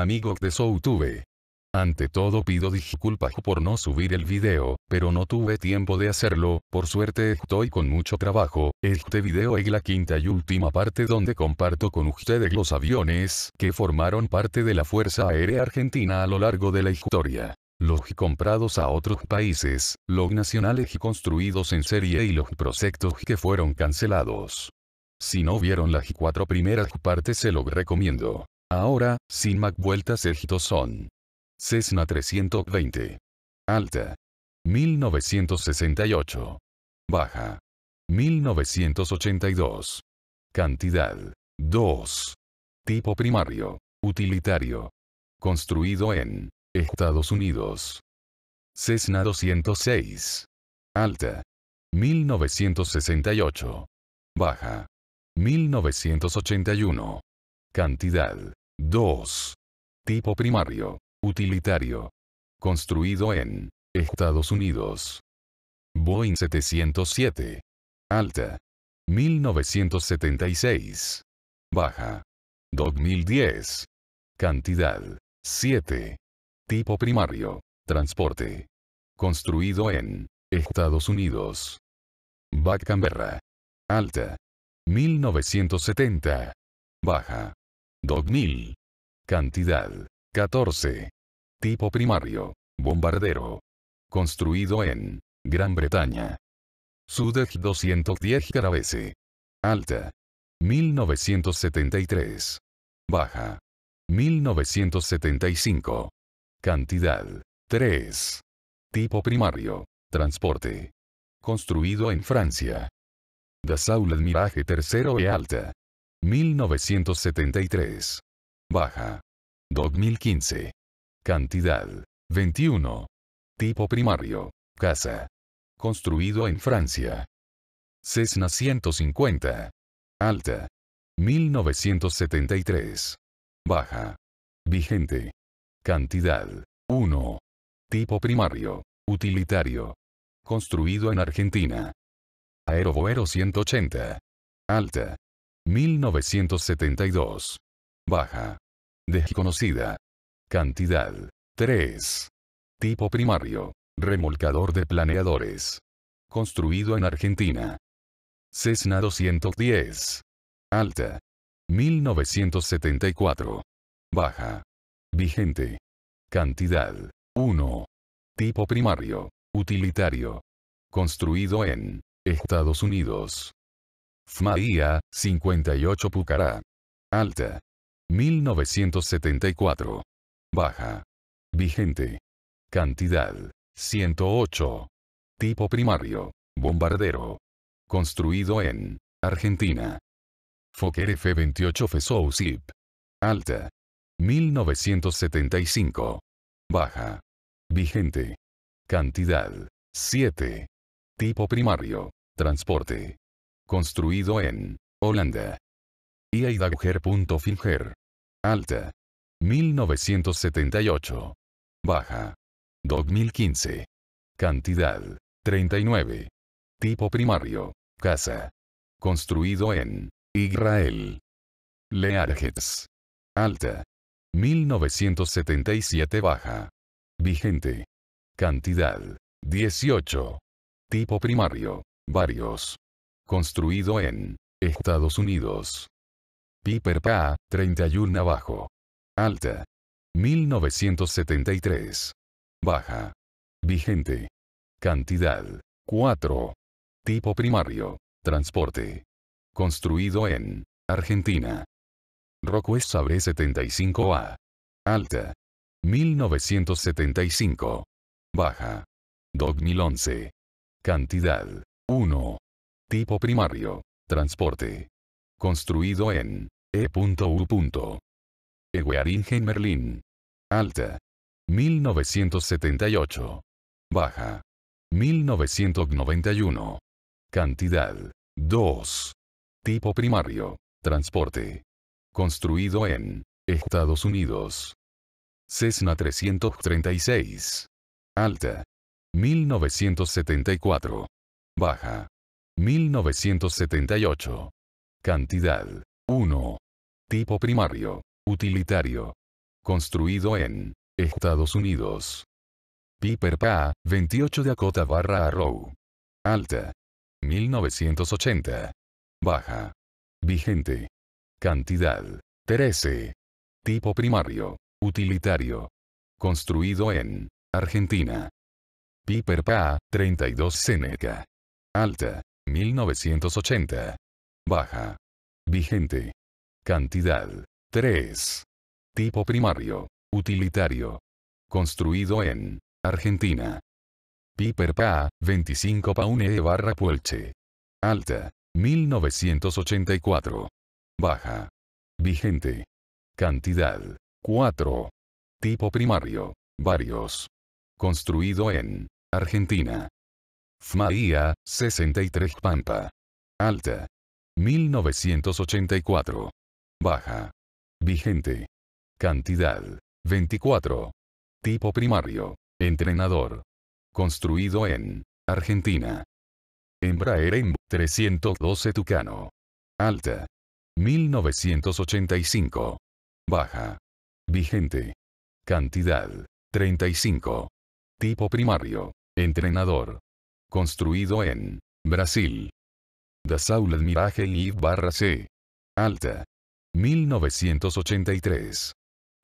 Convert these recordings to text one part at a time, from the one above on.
amigos de Soutube. Ante todo pido disculpas por no subir el video, pero no tuve tiempo de hacerlo, por suerte estoy con mucho trabajo, este video es la quinta y última parte donde comparto con ustedes los aviones que formaron parte de la Fuerza Aérea Argentina a lo largo de la historia los comprados a otros países, los nacionales y construidos en serie y los proyectos que fueron cancelados. Si no vieron las cuatro primeras partes se los recomiendo. Ahora, sin más vueltas ejitos son. Cessna 320. Alta. 1968. Baja. 1982. Cantidad. 2. Tipo primario. Utilitario. Construido en Estados Unidos. Cessna 206. Alta. 1968. Baja. 1981. Cantidad. 2. Tipo primario. Utilitario. Construido en Estados Unidos. Boeing 707. Alta. 1976. Baja. 2010. Cantidad. 7. Tipo primario. Transporte. Construido en Estados Unidos. Back Canberra. Alta. 1970. Baja. 2000. Cantidad. 14. Tipo primario. Bombardero. Construido en Gran Bretaña. Sudeg 210 Carabese. Alta. 1973. Baja. 1975. Cantidad. 3. Tipo primario. Transporte. Construido en Francia. Dassault Mirage III e Alta. 1973. Baja. 2015. Cantidad. 21. Tipo primario. Casa. Construido en Francia. Cessna 150. Alta. 1973. Baja. Vigente. Cantidad. 1. Tipo primario. Utilitario. Construido en Argentina. Aeroboero 180. Alta. 1972. Baja. Desconocida. Cantidad. 3. Tipo primario. Remolcador de planeadores. Construido en Argentina. Cessna 210. Alta. 1974. Baja. Vigente. Cantidad. 1. Tipo primario. Utilitario. Construido en Estados Unidos. FMAIA, 58 Pucará. Alta. 1974. Baja. Vigente. Cantidad. 108. Tipo primario. Bombardero. Construido en Argentina. Fokker F-28 Fesousip. Alta. 1975. Baja. Vigente. Cantidad. 7. Tipo primario. Transporte. Construido en Holanda. E Iaidaguer.Finger. Alta. 1978. Baja. 2015. Cantidad. 39. Tipo primario. Casa. Construido en Israel. Leargets. Alta. 1977 baja. Vigente. Cantidad. 18. Tipo primario. Varios. Construido en Estados Unidos. Piper pa 31 abajo. Alta. 1973. Baja. Vigente. Cantidad. 4. Tipo primario. Transporte. Construido en Argentina. Rockwest Sabre 75A. Alta. 1975. Baja. 2011. Cantidad. 1. Tipo primario. Transporte. Construido en E.U. Ewearingen Merlín. Alta. 1978. Baja. 1991. Cantidad. 2. Tipo primario. Transporte. Construido en Estados Unidos. Cessna 336. Alta. 1974. Baja. 1978. Cantidad. 1. Tipo primario. Utilitario. Construido en Estados Unidos. Piper PA, 28 Dakota barra Arrow. Alta. 1980. Baja. Vigente. Cantidad. 13. Tipo primario. Utilitario. Construido en Argentina. Piper PA, 32 Seneca. Alta. 1980. Baja. Vigente. Cantidad. 3. Tipo primario. Utilitario. Construido en Argentina. Piper PA, 25 Paune barra Puelche. Alta. 1984. Baja. Vigente. Cantidad. 4. Tipo primario. Varios. Construido en Argentina. FMAIA, 63 Pampa. Alta. 1984. Baja. Vigente. Cantidad. 24. Tipo primario. Entrenador. Construido en Argentina. Embraer 312 Tucano. Alta. 1985. Baja. Vigente. Cantidad. 35. Tipo primario. Entrenador construido en Brasil. Dassault Mirage Admiraje y barra C. Alta. 1983.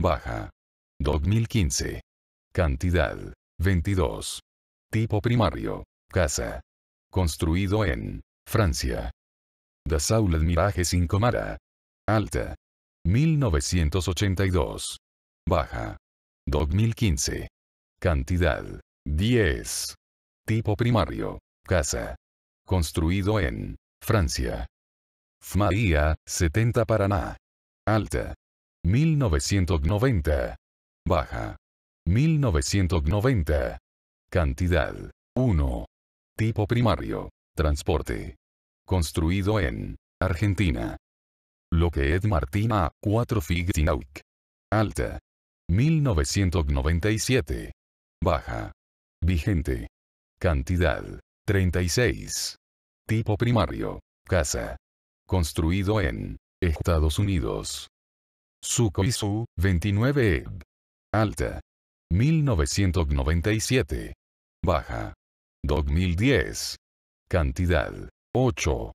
Baja. 2015. Cantidad. 22. Tipo primario. Casa. Construido en Francia. Dassault Admiraje 5 Mara. Alta. 1982. Baja. 2015. Cantidad. 10. Tipo primario. Casa. Construido en Francia. Fmaría 70 Paraná. Alta. 1990. Baja. 1990. Cantidad. 1. Tipo primario. Transporte. Construido en Argentina. Loqued Martina, Martina 4 Fightinauk. Alta. 1997. Baja. Vigente. Cantidad. 36. Tipo primario. Casa. Construido en Estados Unidos. su 29 eb. Alta. 1997. Baja. 2010. Cantidad. 8.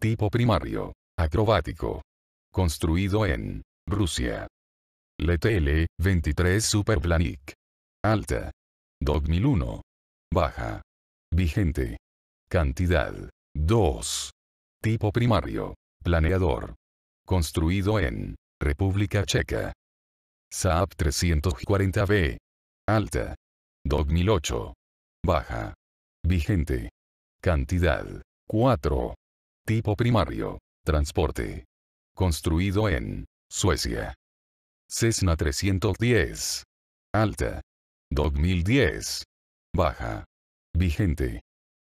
Tipo primario. Acrobático. Construido en Rusia. Letele, 23 Superplanik. Alta. 2001. Baja. Vigente. Cantidad. 2. Tipo primario. Planeador. Construido en República Checa. Saab 340B. Alta. 2008. Baja. Vigente. Cantidad. 4. Tipo primario. Transporte. Construido en Suecia. Cessna 310. Alta. 2010. Baja. Vigente.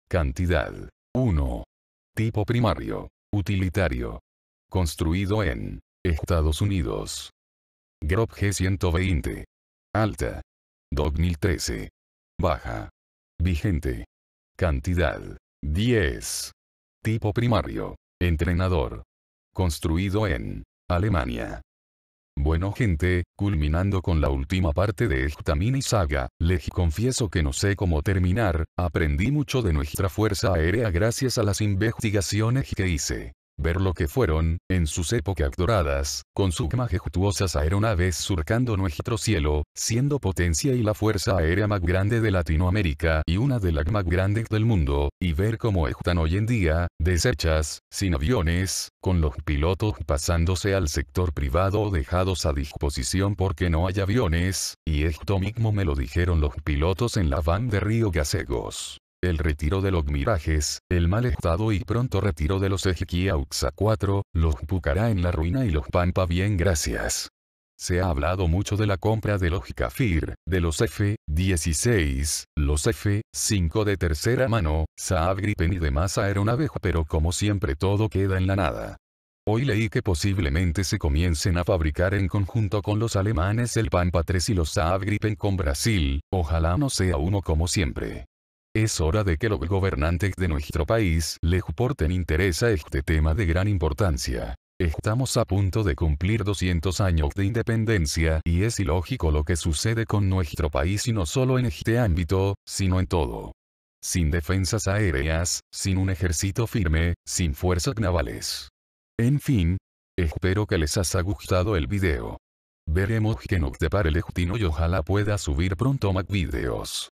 Cantidad. 1. Tipo primario. Utilitario. Construido en Estados Unidos. Grop G120. Alta. 2013. Baja. Vigente. Cantidad. 10. Tipo primario. Entrenador. Construido en Alemania. Bueno gente, culminando con la última parte de esta mini saga, les confieso que no sé cómo terminar, aprendí mucho de nuestra fuerza aérea gracias a las investigaciones que hice ver lo que fueron, en sus épocas doradas, con sus majestuosas aeronaves surcando nuestro cielo, siendo potencia y la fuerza aérea más grande de Latinoamérica y una de las más grandes del mundo, y ver cómo están hoy en día, deshechas, sin aviones, con los pilotos pasándose al sector privado o dejados a disposición porque no hay aviones, y esto mismo me lo dijeron los pilotos en la van de Río Gasegos el retiro de los mirajes, el mal estado y pronto retiro de los Ejiquiauxa 4, los Pucará en la ruina y los Pampa bien gracias. Se ha hablado mucho de la compra de los Kafir, de los F-16, los F-5 de tercera mano, Saab Gripen y demás aeronaves pero como siempre todo queda en la nada. Hoy leí que posiblemente se comiencen a fabricar en conjunto con los alemanes el Pampa 3 y los Saab Gripen con Brasil, ojalá no sea uno como siempre. Es hora de que los gobernantes de nuestro país le porten interés a este tema de gran importancia. Estamos a punto de cumplir 200 años de independencia y es ilógico lo que sucede con nuestro país y no solo en este ámbito, sino en todo. Sin defensas aéreas, sin un ejército firme, sin fuerzas navales. En fin, espero que les haya gustado el video. Veremos que nos depara el destino y ojalá pueda subir pronto más videos.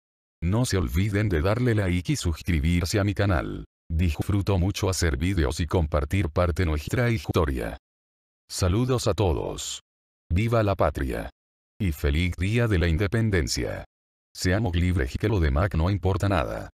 No se olviden de darle like y suscribirse a mi canal. Disfruto mucho hacer videos y compartir parte nuestra historia. Saludos a todos. Viva la patria. Y feliz día de la independencia. Seamos libres y que lo demás no importa nada.